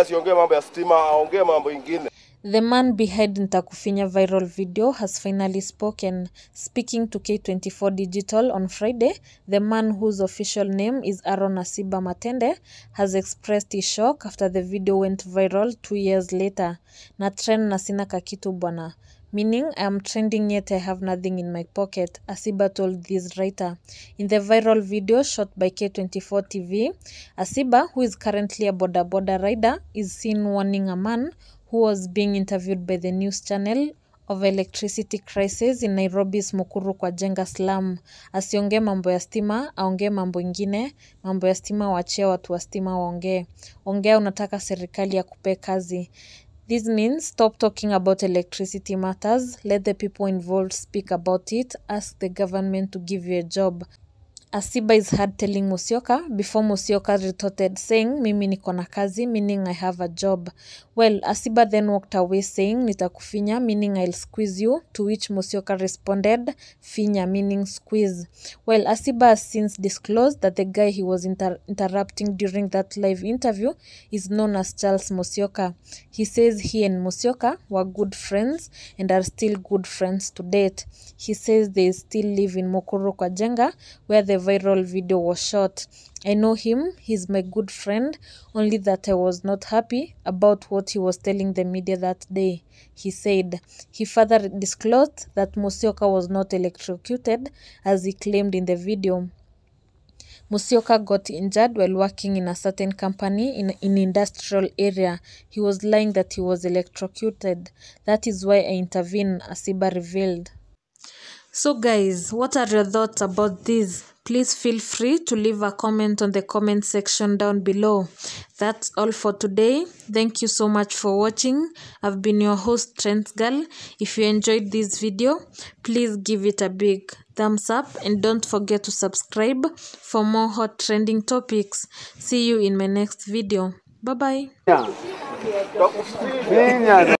Asiongee mambo ya stima, aongee mambo ingine. The man behind Ntakufinya viral video has finally spoken. Speaking to K24 Digital on Friday, the man whose official name is Aaron Asiba Matende has expressed his shock after the video went viral two years later. Na trend na sina kakitu bwana meaning I am trending yet I have nothing in my pocket, Asiba told this writer. In the viral video shot by K24 TV, Asiba, who is currently a boda boda rider, is seen warning a man who was being interviewed by the news channel of electricity crisis in Nairobi's Mukuru kwa jenga slum. Asiongee mambo ya stima, aongee mambo ingine. Mambo ya stima wachia watu wa stima waongee. Ongea unataka serikali ya kupee kazi. This means stop talking about electricity matters, let the people involved speak about it, ask the government to give you a job. Asiba is hard telling Musyoka before Musyoka retorted saying mimi niko na kazi meaning I have a job. Well, Asiba then walked away saying nitakufinya meaning I'll squeeze you to which Musyoka responded finya meaning squeeze. Well, Asiba has since disclosed that the guy he was inter interrupting during that live interview is known as Charles Musyoka. He says he and Musyoka were good friends and are still good friends to date. He says they still live in Mukuru Kwajenga where the viral video was shot. I know him, he's my good friend, only that I was not happy about what he was telling the media that day, he said. He further disclosed that Musioka was not electrocuted as he claimed in the video. Musioka got injured while working in a certain company in an industrial area. He was lying that he was electrocuted. That is why I intervened, Asiba revealed. So guys, what are your thoughts about this? Please feel free to leave a comment on the comment section down below. That's all for today. Thank you so much for watching. I've been your host Trends Girl. If you enjoyed this video, please give it a big thumbs up and don't forget to subscribe for more hot trending topics. See you in my next video. Bye-bye.